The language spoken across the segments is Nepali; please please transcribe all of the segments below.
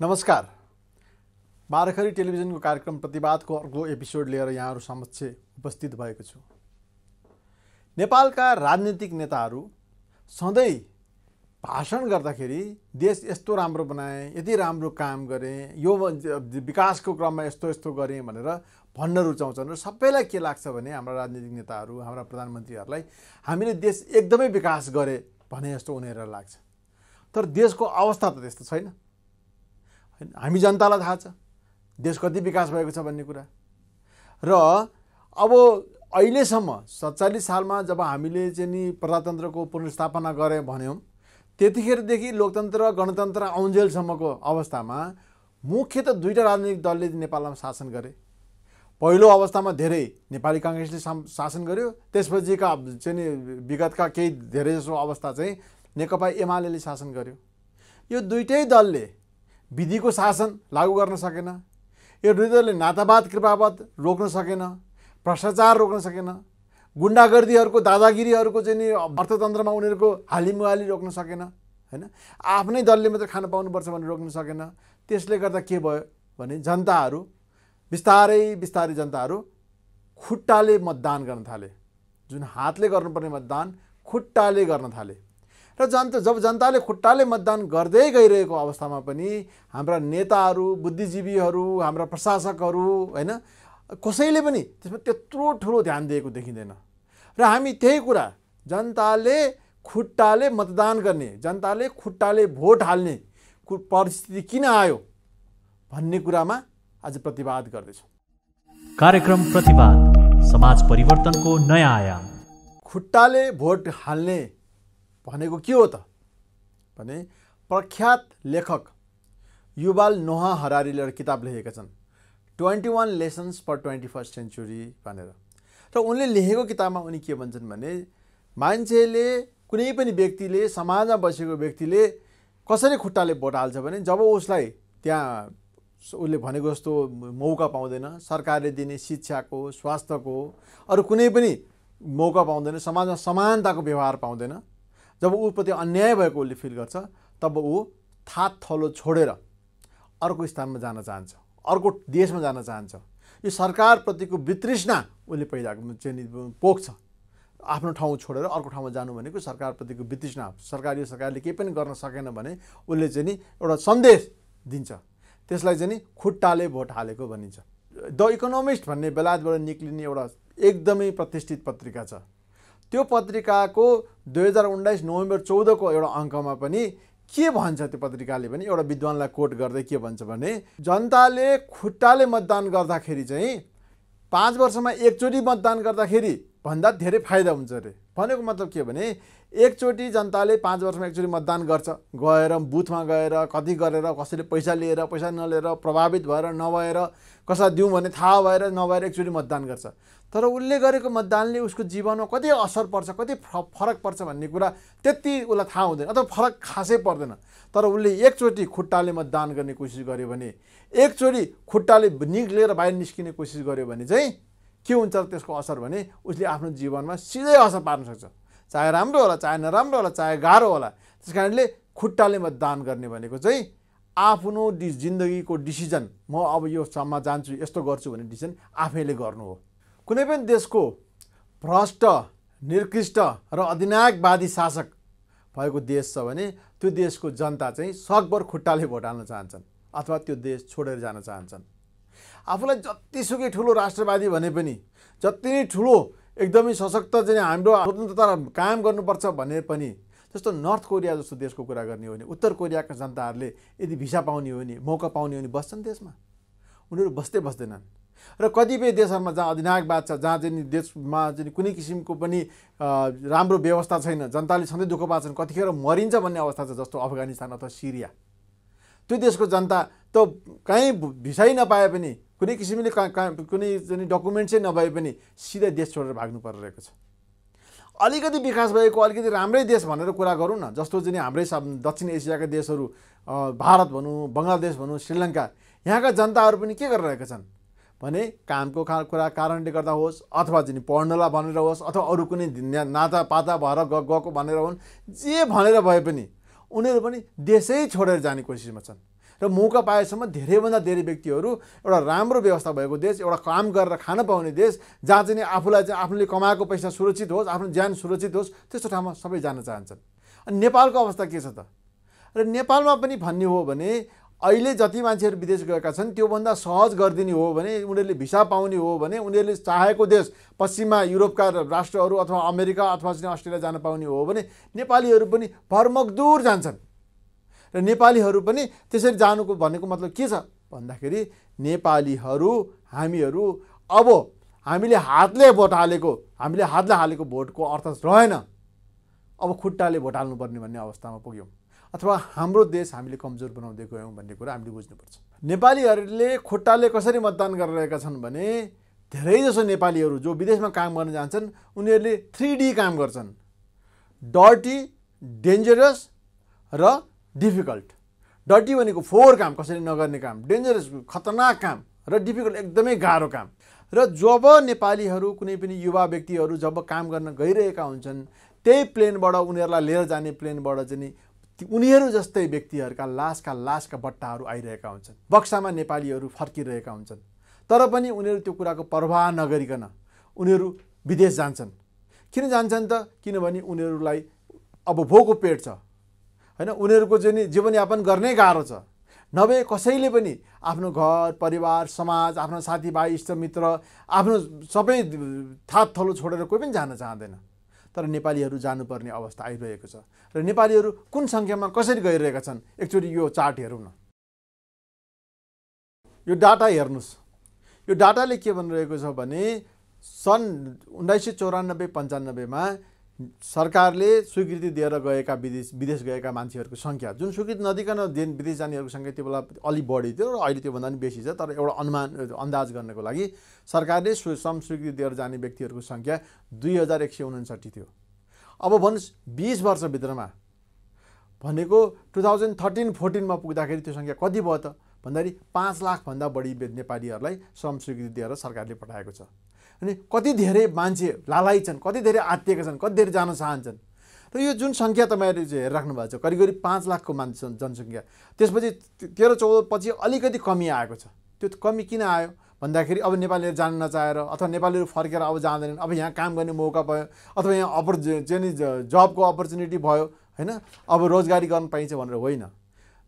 नमस्कार बारखरी टेलिभिजनको कार्यक्रम प्रतिवादको अर्को एपिसोड लिएर यहाँहरू समक्ष उपस्थित भएको छु नेपालका राजनीतिक नेताहरू सधैँ भाषण गर्दाखेरि देश यस्तो राम्रो बनाएँ यति राम्रो काम गरेँ यो विकासको क्रममा यस्तो यस्तो गरेँ भनेर भन्न रुचाउँछन् र सबैलाई के लाग्छ भने हाम्रा राजनीतिक नेताहरू हाम्रा प्रधानमन्त्रीहरूलाई हामीले देश एकदमै विकास गरे भने जस्तो उनीहरूलाई लाग्छ तर देशको अवस्था त त्यस्तो छैन हामी जनतालाई थाहा छ देश कति विकास भएको छ भन्ने कुरा र अब अहिलेसम्म सत्तालिस सालमा जब हामीले चाहिँ नि प्रजातन्त्रको पुनर्स्थापना गऱ्यौँ भन्यौँ त्यतिखेरदेखि लोकतन्त्र गणतन्त्र औन्जेलसम्मको अवस्थामा मुख्य त दुईवटा राजनीतिक दलले नेपालमा शासन गरे पहिलो अवस्थामा धेरै नेपाली काङ्ग्रेसले शासन गर्यो त्यसपछिका चाहिँ नि विगतका केही धेरैजसो अवस्था चाहिँ नेकपा एमाले शासन गर्यो यो दुइटै दलले विधिको शासन लागू गर्न सकेन यो हृदयले नातावाद कृपावाद रोक्न सकेन भ्रष्टाचार रोक्न सकेन गुन्डागर्दीहरूको दादागिरीहरूको चाहिँ नि अर्थतन्त्रमा उनीहरूको हालिमुहाली रोक्न सकेन होइन आफ्नै दलले मात्रै खान पाउनुपर्छ भने रोक्न सकेन त्यसले गर्दा के भयो भने जनताहरू बिस्तारै बिस्तारै जनताहरू खुट्टाले मतदान गर्न थाले जुन हातले गर्नुपर्ने मतदान खुट्टाले गर्न थाले र जनता जब जनताले खुट्टाले मतदान गर्दै गइरहेको अवस्थामा पनि हाम्रा नेताहरू बुद्धिजीवीहरू हाम्रा प्रशासकहरू होइन कसैले पनि त्यसमा त्यत्रो ठुलो ध्यान दिएको देखिँदैन र हामी त्यही कुरा जनताले खुट्टाले मतदान गर्ने जनताले खुट्टाले भोट हाल्ने परिस्थिति किन आयो भन्ने कुरामा आज प्रतिवाद गर्दैछौँ कार्यक्रम प्रतिवाद समाज परिवर्तनको नयाँ आयाम खुट्टाले भोट हाल्ने भनेको के हो त भने प्रख्यात लेखक युवाल नोहा हरारीले एउटा किताब लेखेका छन् twenty one lessons for twenty first century भनेर र उनले लेखेको किताबमा उनी के भन्छन् भने मान्छेले कुनै पनि व्यक्तिले समाजमा बसेको व्यक्तिले कसरी खुट्टाले भोट हाल्छ भने जब उसलाई त्यहाँ उसले भनेको जस्तो मौका पाउँदैन सरकारले दिने शिक्षाको स्वास्थ्यको अरू कुनै पनि मौका पाउँदैन समाजमा समानताको व्यवहार पाउँदैन जब ऊप्रति अन्याय भएको उसले फिल गर्छ तब ऊ थात थलो छोडेर अर्को स्थानमा जान चाहन्छ अर्को देशमा जान चाहन्छ यो सरकारप्रतिको वितृष्णा उसले पहिला चाहिँ पोख्छ आफ्नो ठाउँ छोडेर अर्को ठाउँमा जानु भनेको सरकारप्रतिको वितृष्णा सरकार यो सरकारले केही पनि गर्न सकेन भने उसले चाहिँ नि एउटा सन्देश दिन्छ त्यसलाई चाहिँ नि खुट्टाले भोट हालेको भनिन्छ द इकोनोमिस्ट भन्ने बेलायतबाट निक्लिने एउटा एकदमै प्रतिष्ठित पत्रिका छ त्यो पत्रिकाको दुई हजार उन्नाइस नोभेम्बर चौधको एउटा अङ्कमा पनि के भन्छ त्यो पत्रिकाले पनि एउटा विद्वानलाई कोट गर्दै के भन्छ भने जनताले खुट्टाले मतदान गर्दाखेरि चाहिँ पाँच वर्षमा एकचोटि मतदान गर्दाखेरि भन्दा धेरै फाइदा हुन्छ अरे भनेको मतलब के भने एकचोटि जनताले पाँच वर्षमा एकचोटि मतदान गर्छ गएर बुथमा गएर कति गरेर कसैले पैसा लिएर पैसा नलिएर प्रभावित भएर नभएर कसैलाई दिउँ भने थाहा भएर नभएर एकचोटि मतदान गर्छ तर उसले गरेको मतदानले उसको जीवनमा कति असर पर्छ कति फरक पर्छ भन्ने कुरा त्यति उसलाई थाहा हुँदैन अथवा फरक खासै पर्दैन तर उसले एकचोटि खुट्टाले मतदान गर्ने कोसिस गर्यो भने एकचोटि खुट्टाले निक्लिएर बाहिर निस्किने कोसिस गर्यो भने चाहिँ के हुन्छ त्यसको असर भने उसले आफ्नो जीवनमा सिधै असर पार्न सक्छ चाहे राम्रो होला चाहे नराम्रो होला चाहे गाह्रो होला त्यस कारणले खुट्टाले मतदान गर्ने भनेको चाहिँ आफ्नो डि जिन्दगीको डिसिजन म अब यो सम्म जान्छु यस्तो गर्छु भन्ने डिसिजन आफैले गर्नु हो कुनै पनि देशको भ्रष्ट निकृष्ट र अधिनायकवादी शासक भएको देश छ भने त्यो देशको जनता चाहिँ सकभर खुट्टाले भोट हाल्न चाहन्छन् अथवा त्यो देश छोडेर जान चाहन्छन् आफूलाई जतिसुकै ठुलो राष्ट्रवादी भने पनि जति नै ठुलो एकदमै सशक्त चाहिँ हाम्रो स्वतन्त्रता कायम गर्नुपर्छ भने पनि जस्तो नर्थ कोरिया जस्तो देशको कुरा गर्ने हो भने उत्तर कोरियाका जनताहरूले यदि भिसा पाउने हो भने मौका पाउने हो भने बस्छन् देशमा उनीहरू बस्दै बस्दैनन् र कतिपय देशहरूमा जहाँ अधिनायकवाद छ जहाँ चाहिँ देशमा चाहिँ कुनै किसिमको पनि राम्रो व्यवस्था छैन जनताले सधैँ दुःख छन् कतिखेर मरिन्छ भन्ने अवस्था छ जस्तो अफगानिस्तान अथवा सिरिया त्यो देशको जनता त कहीँ भिसाइ नपाए पनि कुनै किसिमले का कुनै जुन डकुमेन्ट चाहिँ नभए पनि सिधै देश छोडेर भाग्नु परिरहेको छ अलिकति विकास भएको अलिकति राम्रै देश भनेर कुरा गरौँ न जस्तो चाहिँ हाम्रै दक्षिण एसियाका देशहरू भारत भनौँ बङ्गलादेश भनौँ श्रीलङ्का यहाँका जनताहरू पनि के गरिरहेका छन् भने कामको खा कुरा कारणले गर्दा होस् अथवा चाहिँ पढ्नलाई भनेर होस् अथवा अरू कुनै नाता पाता भएर गएको भनेर हुन् जे भनेर भए पनि उनीहरू पनि देशै छोडेर जाने कोसिसमा छन् र मौका पाएसम्म धेरैभन्दा धेरै व्यक्तिहरू एउटा राम्रो व्यवस्था भएको देश एउटा काम गरेर खान पाउने देश जहाँ चाहिँ आफूलाई चाहिँ आफूले कमाएको पैसा सुरक्षित होस् आफ्नो ज्यान सुरक्षित होस् त्यस्तो ठाउँमा सबै जान चाहन्छन् अनि नेपालको अवस्था के छ त र नेपालमा पनि भन्ने हो भने अहिले जति मान्छेहरू विदेश गएका छन् त्योभन्दा सहज गरिदिने हो भने उनीहरूले भिसा पाउने हो भने उनीहरूले चाहेको देश पश्चिममा युरोपका राष्ट्रहरू अथवा अमेरिका अथवा चाहिँ अस्ट्रेलिया जान पाउने हो भने नेपालीहरू पनि भरमकदुर जान्छन् र नेपालीहरू पनि त्यसरी जानुको भनेको मतलब के छ भन्दाखेरि नेपालीहरू हामीहरू अब हामीले हातले भोट हालेको हामीले हातले हालेको भोटको अर्थ रहेन अब खुट्टाले भोट हाल्नुपर्ने भन्ने अवस्थामा पुग्यौँ अथवा हाम्रो देश हामीले कमजोर बनाउँदै गयौँ भन्ने कुरा हामीले बुझ्नुपर्छ नेपालीहरूले खुट्टाले कसरी मतदान गरिरहेका छन् भने धेरैजसो नेपालीहरू जो विदेशमा काम गर्न जान्छन् उनीहरूले थ्री डी काम गर्छन् डर्टी डेन्जरस र डिफिकल्ट डटी भनेको फोहोर काम कसरी नगर्ने काम डेन्जरस खतरनाक काम र डिफिकल्ट एकदमै गाह्रो काम र जब नेपालीहरू कुनै पनि युवा व्यक्तिहरू जब काम गर्न गइरहेका हुन्छन् त्यही प्लेनबाट उनीहरूलाई लिएर जाने प्लेनबाट चाहिँ उनीहरू जस्तै व्यक्तिहरूका लासका लासका बट्टाहरू आइरहेका हुन्छन् बक्सामा नेपालीहरू फर्किरहेका हुन्छन् तर पनि उनीहरू त्यो कुराको प्रवाह नगरिकन उनीहरू विदेश जान्छन् किन जान्छन् त किनभने उनीहरूलाई अब भोको पेट छ होइन उनीहरूको चाहिँ नि जीवनयापन गर्नै गाह्रो छ नभए कसैले पनि आफ्नो घर परिवार समाज आफ्नो साथीभाइ इष्टमित्र आफ्नो सबै थातथलो छोडेर कोही पनि जान चाहँदैन तर नेपालीहरू जानुपर्ने अवस्था आइरहेको छ र नेपालीहरू कुन सङ्ख्यामा कसरी गइरहेका छन् एकचोटि यो चार्ट हेरौँ न यो डाटा हेर्नुहोस् यो डाटाले के भनिरहेको छ भने सन् उन्नाइस सय चौरानब्बे पन्चानब्बेमा सरकारले स्वीकृति दिएर गएका विदेश विदेश गएका मान्छेहरूको सङ्ख्या जुन स्वीकृति नदिकन दिन विदेश जानेहरूको सङ्ख्या त्यो बेला अलिक बढी थियो र अहिले त्योभन्दा पनि बेसी छ तर एउटा अनुमान अन्दाज गर्नको लागि सरकारले स्व सम स्वीकृति दिएर जाने व्यक्तिहरूको सङ्ख्या दुई हजार एक सय उन्सठी थियो अब भन्नुहोस् बिस वर्षभित्रमा भनेको टु थाउजन्ड थर्टिन फोर्टिनमा पुग्दाखेरि त्यो सङ्ख्या कति भयो त भन्दाखेरि पाँच लाखभन्दा बढी नेपालीहरूलाई श्रम स्वीकृति दिएर सरकारले पठाएको छ अनि कति धेरै मान्छे लालाइ छन् कति धेरै आत्तिएका छन् कति धेरै जान चाहन्छन् र यो जुन सङ्ख्या तपाईँहरू हेरिराख्नु राख्नु भएको छ करिब करिब पाँच लाखको मान्छे जनसङ्ख्या त्यसपछि तेह्र चौध पछि अलिकति कमी आएको छ त्यो कमी किन आयो भन्दाखेरि अब नेपालीहरू जान नचाहेर अथवा नेपालीहरू फर्केर अब जाँदैनन् अब यहाँ काम गर्ने मौका भयो अथवा यहाँ अपर् जबको अपर्च्युनिटी भयो होइन अब रोजगारी गर्न पाइन्छ भनेर होइन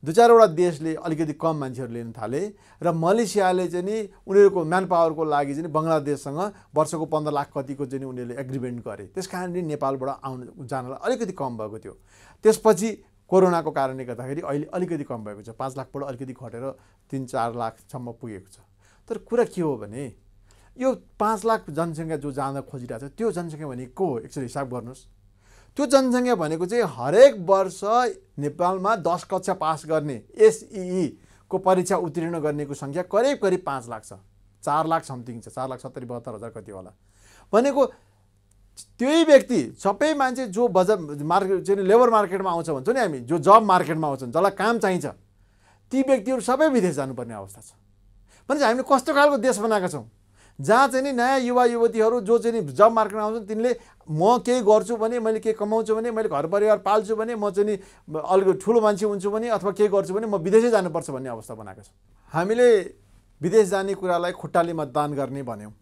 दुई चारवटा देशले अलिकति कम मान्छेहरू लिन थाले र मलेसियाले चाहिँ नि उनीहरूको म्यान पावरको लागि चाहिँ बङ्गलादेशसँग वर्षको पन्ध्र लाख कतिको चाहिँ उनीहरूले एग्रिमेन्ट गरे त्यस कारणले नेपालबाट आउनु जानलाई अलिकति कम भएको थियो त्यसपछि कोरोनाको कारणले गर्दाखेरि अहिले अलिकति कम भएको छ पाँच लाखबाट अलिकति घटेर तिन चार लाखसम्म पुगेको छ तर कुरा के हो भने यो पाँच लाख जनसङ्ख्या जो जान खोजिरहेको छ त्यो जनसङ्ख्या भनेको को एकचोटि हिसाब गर्नुहोस् त्यो जनसङ्ख्या भनेको चाहिँ हरेक वर्ष नेपालमा दस कक्षा पास गर्ने को परीक्षा उत्तीर्ण गर्नेको सङ्ख्या करिब करिब पाँच लाख छ चार लाख समथिङ छ चार लाख सत्तरी बहत्तर हजार कति होला भनेको त्यही व्यक्ति सबै मान्छे जो बजार मार्केट चाहिँ लेबर मार्केटमा आउँछ भन्छौँ नि हामी जो जब मार्केटमा आउँछन् जसलाई काम चाहिन्छ ती व्यक्तिहरू सबै विदेश जानुपर्ने अवस्था छ भनेपछि हामीले कस्तो खालको देश बनाएका छौँ जहाँ चाहिँ नि नयाँ युवा युवतीहरू जो चाहिँ जब मार्केटमा आउँछन् तिनले म केही गर्छु भने मैले केही कमाउँछु भने मैले घर परिवार पाल्छु भने म चाहिँ नि अलिक ठुलो मान्छे हुन्छु भने अथवा केही गर्छु भने म विदेशै जानुपर्छ भन्ने अवस्था बनाएको छ हामीले विदेश जाने कुरालाई खुट्टाले मतदान गर्ने भन्यौँ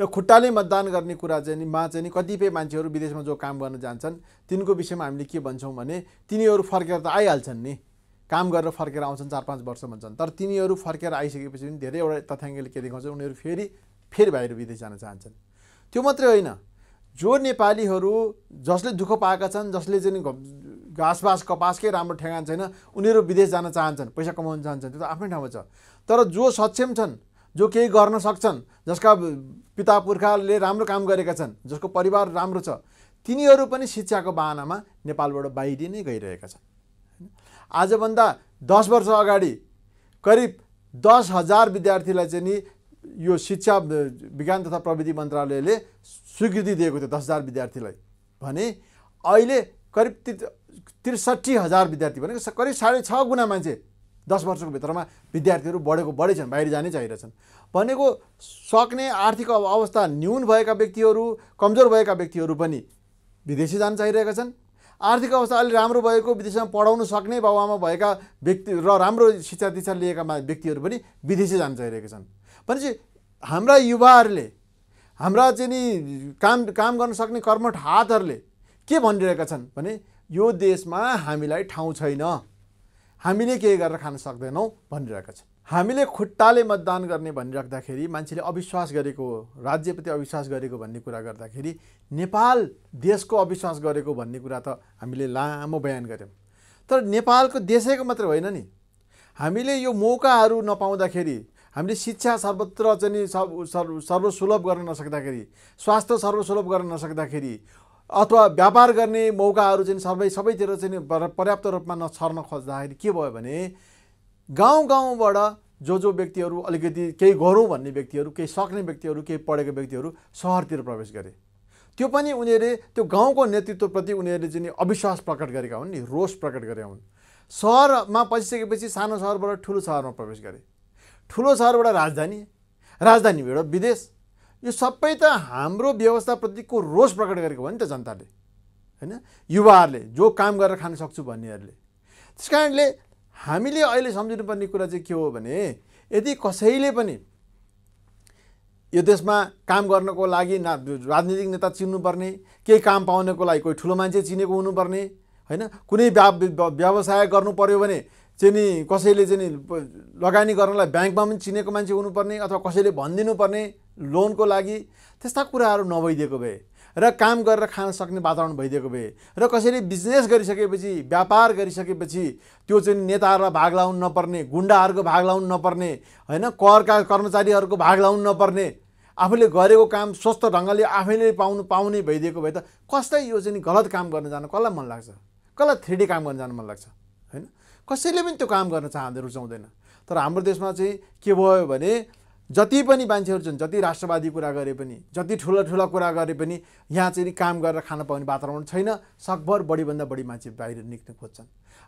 र खुट्टाले मतदान गर्ने कुरा चाहिँ मा चाहिँ नि कतिपय मान्छेहरू विदेशमा जो काम गर्न जान्छन् तिनको विषयमा हामीले के भन्छौँ भने तिनीहरू फर्केर त आइहाल्छन् नि काम गरेर फर्केर आउँछन् चार पाँच वर्ष भन्छन् तर तिनीहरू फर्केर आइसकेपछि पनि धेरैवटा तथ्याङ्कले के देखाउँछ उनीहरू फेरि फेरि बाहिर विदेश जान चाहन्छन् त्यो मात्रै होइन जो नेपालीहरू जसले दुःख पाएका छन् जसले चाहिँ घाँसबास कपासकै राम्रो ठेगान छैन उनीहरू विदेश जान चाहन्छन् पैसा कमाउन चाहन्छन् त्यो त आफ्नै ठाउँमा छ तर जो सक्षम छन् जो केही गर्न सक्छन् जसका पिता पुर्खाले राम्रो काम गरेका छन् जसको परिवार राम्रो छ तिनीहरू पनि शिक्षाको बाहनामा नेपालबाट बाहिरी नै गइरहेका छन् आजभन्दा दस वर्ष अगाडि करिब दस हजार विद्यार्थीलाई चाहिँ नि यो शिक्षा विज्ञान तथा प्रविधि मन्त्रालयले स्वीकृति दिएको थियो दस हजार विद्यार्थीलाई भने अहिले करिब ति त्रिसठी हजार विद्यार्थी भनेको करिब साढे छ गुणा मान्छे दस वर्षको भित्रमा विद्यार्थीहरू बढेको बढै छन् बाहिर जानै चाहिरहेछन् भनेको सक्ने आर्थिक अवस्था न्यून भएका व्यक्तिहरू कमजोर भएका व्यक्तिहरू पनि विदेशी जान चाहिरहेका छन् आर्थिक अवस्था अलि राम्रो भएको विदेशमा पढाउन सक्ने बाबुआमा भएका व्यक्ति र राम्रो शिक्षा दीक्षा लिएका व्यक्तिहरू पनि विदेशी जान चाहिरहेका छन् भनेपछि हाम्रा युवाहरूले हाम्रा चाहिँ नि काम काम गर्न सक्ने कर्मठ हातहरूले के भनिरहेका छन् भने यो देशमा हामीलाई ठाउँ छैन हामीले केही गरेर खान सक्दैनौँ भनिरहेका छन् हामीले खुट्टाले मतदान गर्ने भनिराख्दाखेरि मान्छेले अविश्वास गरेको राज्यप्रति अविश्वास गरेको भन्ने कुरा गर्दाखेरि नेपाल देशको अविश्वास गरेको भन्ने कुरा त हामीले लामो बयान गऱ्यौँ तर नेपालको देशैको मात्रै होइन नि हामीले यो मौकाहरू नपाउँदाखेरि हामीले शिक्षा सर्वत्र चाहिँ सर्व सर्व सर्वसुलभ गर्न नसक्दाखेरि स्वास्थ्य सर्वसुलभ गर्न नसक्दाखेरि अथवा व्यापार गर्ने मौकाहरू चाहिँ सबै सबैतिर चाहिँ पर्याप्त रूपमा नछर्न खोज्दाखेरि के भयो भने गाउँ गाउँबाट जो जो व्यक्तिहरू अलिकति केही गरौँ भन्ने व्यक्तिहरू केही सक्ने व्यक्तिहरू केही पढेको व्यक्तिहरू सहरतिर प्रवेश गरे त्यो पनि उनीहरूले त्यो गाउँको नेतृत्वप्रति उनीहरूले चाहिँ अविश्वास प्रकट गरेका हुन् नि रोष प्रकट गरेका हुन् सहरमा पसिसकेपछि सानो सहरबाट ठुलो सहरमा प्रवेश गरे ठुलो सहरबाट राजधानी राजधानी राजधानीबाट विदेश यो सबै त हाम्रो व्यवस्थाप्रतिको रोष प्रकट गरेको हो नि त जनताले होइन युवाहरूले जो काम गरेर खान सक्छु भन्नेहरूले त्यस कारणले हामीले अहिले सम्झिनुपर्ने कुरा चाहिँ के हो भने यदि कसैले पनि यो देशमा काम गर्नको लागि ना राजनीतिक नेता चिन्नुपर्ने केही काम पाउनको लागि कोही ठुलो मान्छे चिनेको हुनुपर्ने होइन कुनै व्यवसाय गर्नु पऱ्यो भने चाहिँ नि कसैले चाहिँ नि लगानी गर्नलाई ब्याङ्कमा पनि चिनेको मान्छे हुनुपर्ने अथवा कसैले पर्ने लोनको लागि त्यस्ता कुराहरू नभइदिएको भए र काम गरेर खान सक्ने वातावरण भइदिएको भए र कसैले बिजनेस गरिसकेपछि व्यापार गरिसकेपछि त्यो चाहिँ नेताहरूलाई भाग लाउनु नपर्ने गुन्डाहरूको भाग लाउनु नपर्ने होइन करका कर्मचारीहरूको भाग लाउनु नपर्ने आफूले गरेको काम स्वस्थ ढङ्गले आफैले पाउनु पाउने भइदिएको भए त कसलाई यो चाहिँ गलत काम गर्न जानु कसलाई मन लाग्छ कसलाई थ्रिडी काम गर्न जानु मन लाग्छ होइन कसैले पनि त्यो काम गर्न चाहँदै रुचाउँदैन तर हाम्रो देशमा चाहिँ के भयो भने जति पनि मान्छेहरू छन् जति राष्ट्रवादी कुरा गरे पनि जति ठुला ठुला कुरा गरे पनि यहाँ चाहिँ काम गरेर खान पाउने वातावरण छैन सकभर बढीभन्दा बढी मान्छे बाहिर निक्न खोज्छन्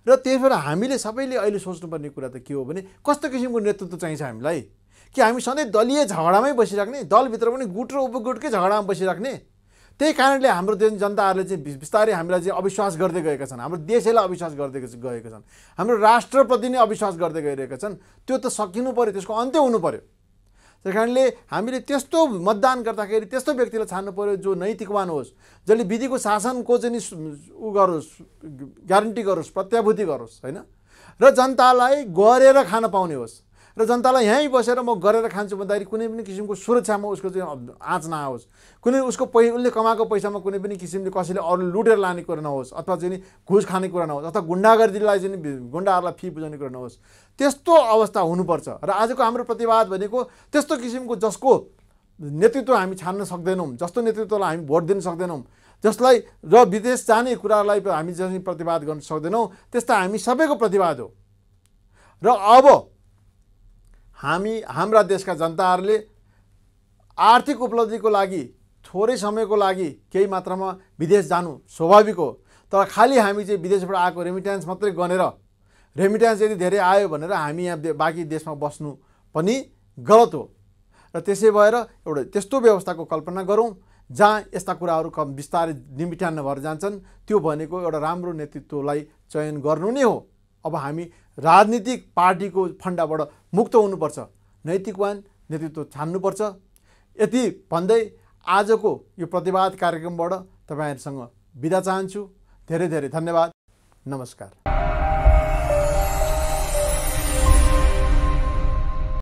र त्यही भएर हामीले सबैले अहिले सोच्नुपर्ने कुरा त के हो भने कस्तो किसिमको नेतृत्व चाहिन्छ हामीलाई कि हामी सधैँ दलीय झगडामै बसिराख्ने दलभित्र पनि गुट र उपगुटकै झगडामा बसिराख्ने त्यही कारणले हाम्रो देश जनताहरूले चाहिँ बिस्तारै हामीलाई चाहिँ अविश्वास गर्दै गएका छन् हाम्रो देशैलाई अविश्वास गर्दै गएका छन् हाम्रो राष्ट्रप्रति नै अविश्वास गर्दै गइरहेका छन् त्यो त सकिनु पऱ्यो त्यसको अन्त्य हुनु पऱ्यो त्यस कारणले हामीले त्यस्तो मतदान गर्दाखेरि त्यस्तो व्यक्तिलाई छान्नु पऱ्यो जो नैतिकवान होस् जसले विधिको शासनको चाहिँ ऊ गरोस् ग्यारेन्टी गरोस् प्रत्याभूति गरोस् होइन र जनतालाई गरेर खान पाउने होस् र जनतालाई यहीँ बसेर म गरेर खान्छु भन्दाखेरि कुनै पनि किसिमको सुरक्षामा उसको चाहिँ आँच नआओस् कुनै उसको पै उसले कमाएको पैसामा कुनै पनि किसिमले कसैले अरू लुटेर लाने कुरा नहोस् अथवा चाहिँ घुस खाने कुरा नहोस् अथवा गुन्डागर्दीलाई चाहिँ गुन्डाहरूलाई फी बुझाउने कुरा नहोस् त्यस्तो अवस्था हुनुपर्छ र आजको हाम्रो प्रतिवाद भनेको त्यस्तो किसिमको जसको नेतृत्व हामी छान्न सक्दैनौँ जस्तो नेतृत्वलाई हामी भोट दिन सक्दैनौँ जसलाई र विदेश जाने कुरालाई हामी जसरी प्रतिवाद गर्न सक्दैनौँ त्यस्ता हामी सबैको प्रतिवाद हो र अब हामी हाम्रा देशका जनताहरूले आर्थिक उपलब्धिको लागि थोरै समयको लागि केही मात्रामा विदेश जानु स्वाभाविक हो तर खालि हामी चाहिँ विदेशबाट आएको रेमिट्यान्स मात्रै गरेर रेमिट्यान्स यदि धेरै आयो भनेर हामी यहाँ बाँकी देशमा बस्नु पनि गलत हो र त्यसै भएर एउटा त्यस्तो व्यवस्थाको कल्पना गरौँ जहाँ यस्ता कुराहरू कम बिस्तारै निमिट्यान्न भएर जान्छन् त्यो भनेको एउटा राम्रो नेतृत्वलाई चयन गर्नु नै हो अब हामी राजनीतिक पार्टीको फन्डाबाट मुक्त हुनुपर्छ नैतिकवान नेतृत्व छान्नुपर्छ यति भन्दै आजको यो प्रतिवाद कार्यक्रमबाट तपाईँहरूसँग बिदा चाहन्छु धेरै धेरै धन्यवाद नमस्कार